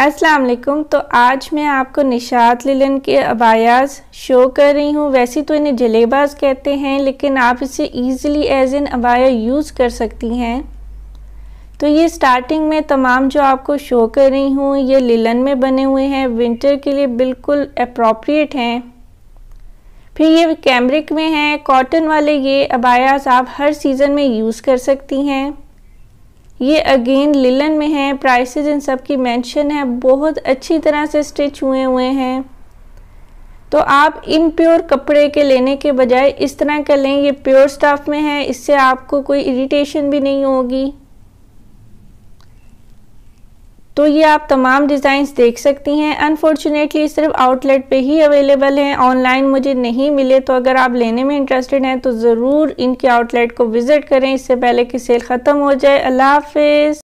अस्सलाम वालेकुम तो आज मैं आपको निशात लिलन के अबायाज शो कर रही हूँ वैसे तो इन्हें जलेबाज कहते हैं लेकिन आप इसे ईज़िली एज एन अबाया यूज़ कर सकती हैं तो ये स्टार्टिंग में तमाम जो आपको शो कर रही हूँ ये लिलन में बने हुए हैं विंटर के लिए बिल्कुल अप्रोप्रिएट हैं फिर ये कैमरिक में हैं कॉटन वाले ये अबायाज आप हर सीज़न में यूज़ कर सकती हैं ये अगेन लिलन में है प्राइसेस इन सब की मेंशन है बहुत अच्छी तरह से स्टिच हुए हुए हैं तो आप इन प्योर कपड़े के लेने के बजाय इस तरह का लें ये प्योर स्टफ में है इससे आपको कोई इरिटेशन भी नहीं होगी तो ये आप तमाम डिज़ाइंस देख सकती हैं अनफॉर्चुनेटली सिर्फ आउटलेट पे ही अवेलेबल हैं ऑनलाइन मुझे नहीं मिले तो अगर आप लेने में इंटरेस्टेड हैं तो ज़रूर इनके आउटलेट को विज़िट करें इससे पहले कि सेल ख़त्म हो जाए अल्लाह हाफिज़